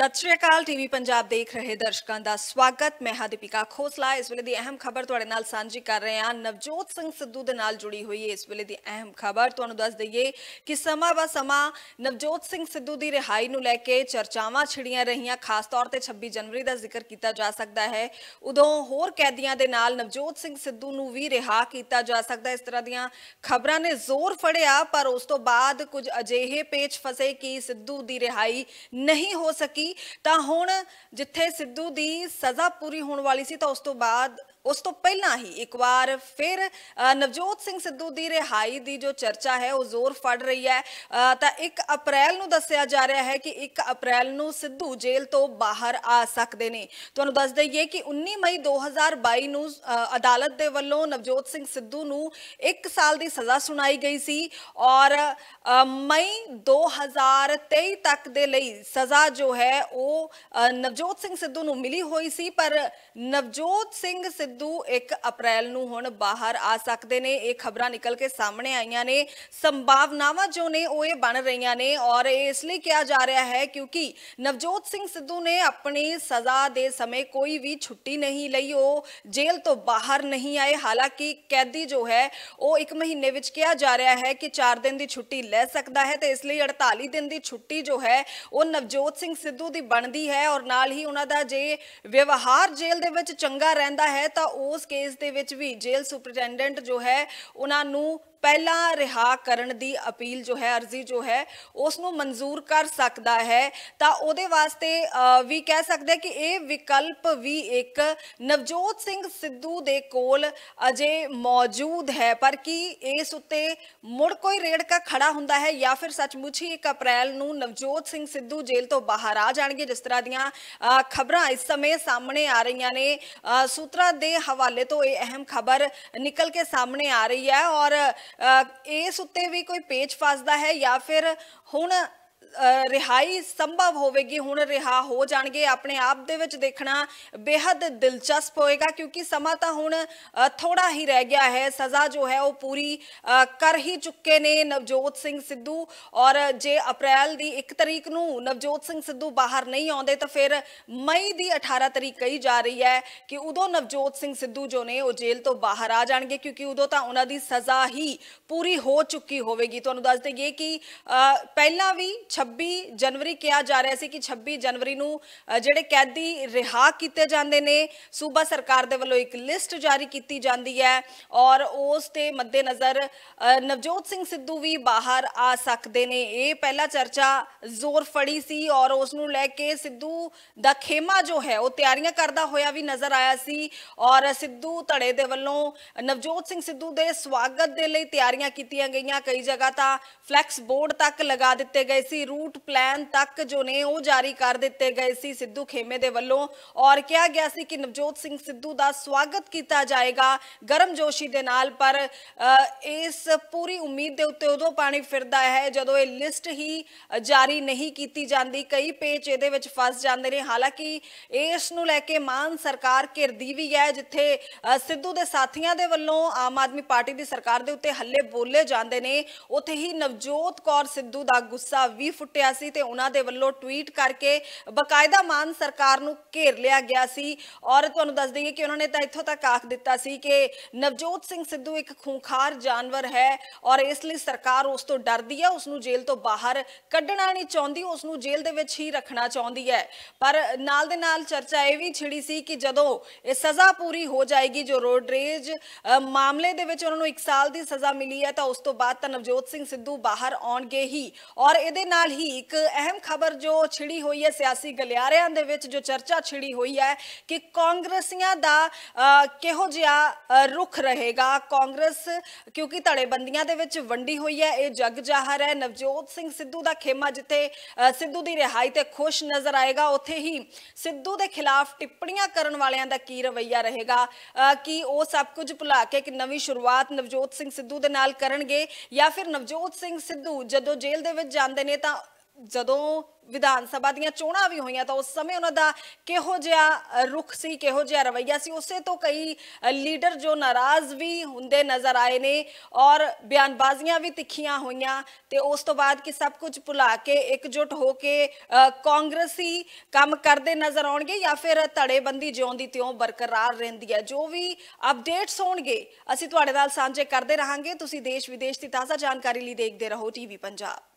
ਸਤਿ ਸ਼੍ਰੀ ਅਕਾਲ ਟੀਵੀ ਪੰਜਾਬ ਦੇਖ ਰਹੇ ਦਰਸ਼ਕਾਂ ਦਾ ਸਵਾਗਤ ਮੈਂ ਹਾਂ ਦੀਪਿਕਾ ਖੋਸਲਾ ਇਸ ਵੇਲੇ ਦੀ ਅਹਿਮ ਖਬਰ ਤੁਹਾਡੇ ਨਾਲ ਸਾਂਝੀ ਕਰ ਰਹੇ ਹਾਂ ਨਵਜੋਤ ਸਿੰਘ ਸਿੱਧੂ ਦੇ ਨਾਲ ਜੁੜੀ ਹੋਈ ਇਸ ਵੇਲੇ ਦੀ ਅਹਿਮ ਖਬਰ ਤੁਹਾਨੂੰ ਦੱਸ ਦਈਏ ਕਿ ਸਮਾਂ ਬਾ ਸਮਾਂ ਨਵਜੋਤ ਸਿੰਘ ਸਿੱਧੂ ਦੀ ਰਿਹਾਈ ਨੂੰ ਲੈ ਕੇ ਚਰਚਾਵਾਂ ਛਿੜੀਆਂ ਰਹੀਆਂ ਖਾਸ ਤੌਰ ਤੇ 26 ਜਨਵਰੀ ਦਾ ਜ਼ਿਕਰ ਕੀਤਾ ਜਾ ਸਕਦਾ ਹੈ ਉਦੋਂ ਹੋਰ ਕੈਦੀਆਂ ਦੇ ਨਾਲ ਨਵਜੋਤ ਸਿੰਘ ਸਿੱਧੂ ਨੂੰ ਵੀ ਰਿਹਾ ਕੀਤਾ ਜਾ ਸਕਦਾ ਇਸ ਤਰ੍ਹਾਂ ਦੀਆਂ ਖਬਰਾਂ ਨੇ ਜ਼ੋਰ ਫੜਿਆ ਪਰ ਉਸ ਤੋਂ ਬਾਅਦ ਕੁਝ ਅਜਿਹੇ ਪੇਚ ਫਸੇ ਕਿ ਸਿੱਧੂ ਦੀ ਰਿਹਾਈ ਨਹੀਂ ਹੋ ਸਕੀ ਸੀ ਤਾਂ ਹੁਣ ਜਿੱਥੇ ਸਿੱਧੂ ਦੀ ਸਜ਼ਾ ਪੂਰੀ ਹੋਣ ਵਾਲੀ ਸੀ ਤਾਂ ਉਸ ਤੋਂ ਬਾਅਦ उस तो पहला ही एक बार फिर नवजोत सिंह सिद्धू की रिहाई की जो चर्चा है वह जोर फड़ रही है तो एक अप्रैल में दसया जा रहा है कि एक अप्रैल में सिद्धू जेल तो बाहर आ सकते हैं तो दस दईए कि उन्नी मई दो हज़ार बई में अदालत के वलों नवजोत सिंह सिद्धू एक साल की सज़ा सुनाई गई सी और मई दो हज़ार तेई तक दे सज़ा जो है वह नवजोत सिंह सिद्धू मिली हुई सी पर नवजोत सिंह सिद्धू एक अप्रैल में हम बाहर आ सकते हैं यह खबर निकल के सामने आईया ने संभावनाव जो ने बन रही ने और इसलिए कहा जा रहा है क्योंकि नवजोत सिंह सिद्धू ने अपनी सजा दे समय कोई भी छुट्टी नहीं ली वो जेल तो बाहर नहीं आए हालांकि कैदी जो है वह एक महीने किया जा रहा है कि चार दिन की छुट्टी ले सकता है तो इसलिए अड़ताली दिन की छुट्टी जो है वह नवजोत सिद्धू की बनती है और ही उन्हों का जे व्यवहार जेल के चंगा रहा है तो तो उस केस के भी जेल सुपरटेंडेंट जो है उन्होंने पहला रिहा कर अपील जो है अर्जी जो है उसनों मंजूर कर सकता है तो वो वास्ते भी कह सकते कि यह विकल्प भी एक नवजोत सिंह सिद्धू दे कोल अजे मौजूद है पर कि इस उत्ते मुड़ कोई रेड़का खड़ा हों या फिर सचमुच ही एक अप्रैल में नवजोत सिंह सिद्धू जेल तो बाहर आ जाएंगे जिस तरह दबर इस समय सामने आ रही ने सूत्रा दे ਹਵਾਲੇ ਤੋਂ ਇਹ ਅਹਿਮ ਖਬਰ ਨਿਕਲ ਕੇ ਸਾਹਮਣੇ ਆ ਰਹੀ ਹੈ ਔਰ ਇਸ ਉੱਤੇ ਵੀ ਕੋਈ ਪੇਚ ਫਸਦਾ ਹੈ ਜਾਂ ਫਿਰ ਹੁਣ रिहाई संभव होगी हूँ रिहा हो जाएंगे अपने आप देखना बेहद दिलचस्प होगा क्योंकि समा तो हूँ थोड़ा ही रह गया है सज़ा जो है वह पूरी कर ही चुके ने नवजोत सिंह सिद्धू और जे अप्रैल की एक तरीक न नवजोत सिंह सिद्धू बाहर नहीं आते तो फिर मई की अठारह तरीक कही जा रही है कि उदो नवजोत सिंह सिद्धू जो ने वो जेल तो बाहर आ जाएंगे क्योंकि उदो तो उन्होंने सज़ा ही पूरी हो चुकी होगी तो दस दिए कि पहला भी छ 26 ਜਨਵਰੀ ਕਿਹਾ ਜਾ ਰਿਹਾ ਸੀ ਕਿ 26 ਜਨਵਰੀ ਨੂੰ ਜਿਹੜੇ ਕੈਦੀ ਰਿਹਾ ਕੀਤੇ ਜਾਂਦੇ ਨੇ ਸੂਬਾ ਸਰਕਾਰ ਦੇ ਵੱਲੋਂ ਇੱਕ ਲਿਸਟ ਜਾਰੀ ਕੀਤੀ ਜਾਂਦੀ ਹੈ ਔਰ ਉਸ ਤੇ ਮੱਦੇਨਜ਼ਰ ਨਵਜੋਤ ਸਿੰਘ ਸਿੱਧੂ ਵੀ ਬਾਹਰ ਆ ਸਕਦੇ ਨੇ ਇਹ ਪਹਿਲਾ ਚਰਚਾ ਜ਼ੋਰ ਫੜੀ ਸੀ ਔਰ ਉਸ ਨੂੰ ਲੈ ਕੇ ਸਿੱਧੂ ਦਾ ਖੇਮਾ ਜੋ ਹੈ ਉਹ ਤਿਆਰੀਆਂ ਕਰਦਾ ਹੋਇਆ ਵੀ ਨਜ਼ਰ ਆਇਆ ਸੀ ਔਰ ਸਿੱਧੂ ਧੜੇ ਦੇ ਵੱਲੋਂ ਨਵਜੋਤ ਸਿੰਘ ਸਿੱਧੂ ਦੇ ਸਵਾਗਤ ਦੇ ਲਈ ਤਿਆਰੀਆਂ ਕੀਤੀਆਂ ਗਈਆਂ ਕਈ ਜਗ੍ਹਾ ਤਾਂ ਫਲੈਕਸ ਬੋਰਡ ਤੱਕ ਲਗਾ ਦਿੱਤੇ ਗਏ ਸੀ रूट प्लान तक जो ने वो जारी कर दिए गए थे सिद्धू खेमे के वलों और कहा गया कि नवजोत सिंह सिद्धू का स्वागत किया जाएगा गर्मजोशी के नाल पर इस पूरी उम्मीद के उत्ते उदों पानी फिर है जो ये लिस्ट ही जारी नहीं की जाती कई पेज ये फस जाते हैं हालांकि इस लैके मान सरकार घिरती भी है जिथे सिद्धू के साथियों के वलों आम आदमी पार्टी की सरकार के उत्ते हले बोले जाते हैं उत ही नवजोत कौर सिद्धू का गुस्सा भी फुटिया उन्होंने वालों ट्वीट करके बाकायदा मान सरकार घेर लिया गया और तो दस दिए कि उन्होंने तो इतों तक आख दिता कि नवजोत सिंह सिद्धू एक खूंखार जानवर है और इसलिए सरकार उस तो डरती है उसनों जेल तो बाहर क्डना नहीं चाहती उसनों जेल के रखना चाहती है पर नाल नाल चर्चा यह भी छिड़ी सी कि जो सज़ा पूरी हो जाएगी जो रोडरेज मामले के एक साल की सज़ा मिली है तो उस तो बाद नवजोत सिंह सिद्धू बाहर आने ही और ये ही एक अहम खबर जो छिड़ी हुई है सियासी गलियारिया जो चर्चा छिड़ी हुई है कि कांग्रसियों का कहो जहा रुख रहेगा कांग्रेस क्योंकि धड़ेबंदियों ਦੇ ਵਿੱਚ ਵੰਡੀ ਹੋਈ ਹੈ ਇਹ ਜਗ ਜਾਹਰ ਹੈ ਨਵਜੋਤ ਸਿੰਘ ਸਿੱਧੂ ਦਾ ਖੇਮਾ ਜਿੱਥੇ ਸਿੱਧੂ ਦੀ ਰਿਹਾਈ ਤੇ ਖੁਸ਼ ਨਜ਼ਰ ਆਏਗਾ ਉੱਥੇ ਹੀ ਸਿੱਧੂ ਦੇ ਖਿਲਾਫ ਟਿੱਪਣੀਆਂ ਕਰਨ ਵਾਲਿਆਂ ਦਾ ਕੀ ਰਵਈਆ ਰਹੇਗਾ ਕਿ ਉਹ ਸਭ ਕੁਝ ਭੁਲਾ ਕੇ ਇੱਕ ਨਵੀਂ ਸ਼ੁਰੂਆਤ ਨਵਜੋਤ ਸਿੰਘ ਸਿੱਧੂ ਦੇ ਨਾਲ ਕਰਨਗੇ ਜਾਂ ਫਿਰ ਨਵਜੋਤ ਸਿੰਘ ਸਿੱਧੂ ਜਦੋਂ ਜੇਲ੍ਹ ਦੇ ਵਿੱਚ ਜਾਂਦੇ ਨੇ ਤਾਂ ਜਦੋਂ ਵਿਧਾਨ ਸਭਾ ਦੀਆਂ ਚੋਣਾਂ ਵੀ ਹੋਈਆਂ ਤਾਂ ਉਸ ਸਮੇਂ ਉਹਨਾਂ ਦਾ ਕਿਹੋ ਜਿਹਾ ਰੁਖ ਸੀ ਕਿਹੋ ਜਿਹਾ ਰਵਈਆ ਸੀ ਉਸੇ ਤੋਂ ਕਈ ਲੀਡਰ ਜੋ ਨਾਰਾਜ਼ ਵੀ ਹੁੰਦੇ ਨਜ਼ਰ ਆਏ ਨੇ ਔਰ ਬਿਆਨਬਾਜ਼ੀਆਂ ਵੀ ਤਿੱਖੀਆਂ ਹੋਈਆਂ ਤੇ ਉਸ ਤੋਂ ਬਾਅਦ ਕਿ ਸਭ ਕੁਝ ਭੁਲਾ ਕੇ ਇਕਜੁੱਟ ਹੋ ਕੇ ਕਾਂਗਰਸੀ ਕੰਮ ਕਰਦੇ ਨਜ਼ਰ ਆਉਣਗੇ ਜਾਂ ਫਿਰ ਧੜੇਬੰਦੀ ਜਿਉਂ ਦੀ ਤਿਉਂ ਬਰਕਰਾਰ ਰਹਿੰਦੀ ਹੈ ਜੋ ਵੀ ਅਪਡੇਟਸ ਹੋਣਗੇ ਅਸੀਂ ਤੁਹਾਡੇ ਨਾਲ ਸਾਂਝੇ ਕਰਦੇ ਰਹਾਂਗੇ ਤੁਸੀਂ ਦੇਸ਼ ਵਿਦੇਸ਼ ਦੀ ਤਾਜ਼ਾ ਜਾਣਕਾਰੀ ਲਈ ਦੇਖਦੇ ਰਹੋ ਟੀਵੀ ਪੰਜਾਬ